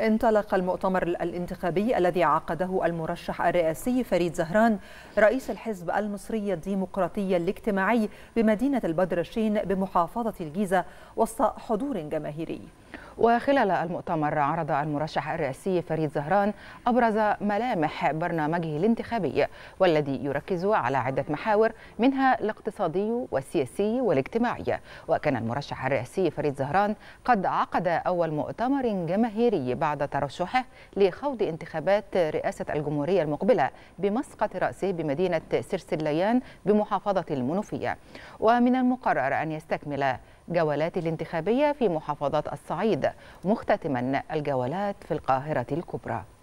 انطلق المؤتمر الانتخابي الذي عقده المرشح الرئاسي فريد زهران رئيس الحزب المصري الديمقراطي الاجتماعي بمدينة البدرشين بمحافظة الجيزة وسط حضور جماهيري وخلال المؤتمر عرض المرشح الرئاسي فريد زهران أبرز ملامح برنامجه الانتخابي والذي يركز على عدة محاور منها الاقتصادي والسياسي والاجتماعي وكان المرشح الرئاسي فريد زهران قد عقد أول مؤتمر جماهيري بعد ترشحه لخوض انتخابات رئاسة الجمهورية المقبلة بمسقط رأسه بمدينة سرسليان بمحافظة المنوفية ومن المقرر أن يستكمل جولات الانتخابية في محافظات الصعيد مختتما الجولات في القاهرة الكبرى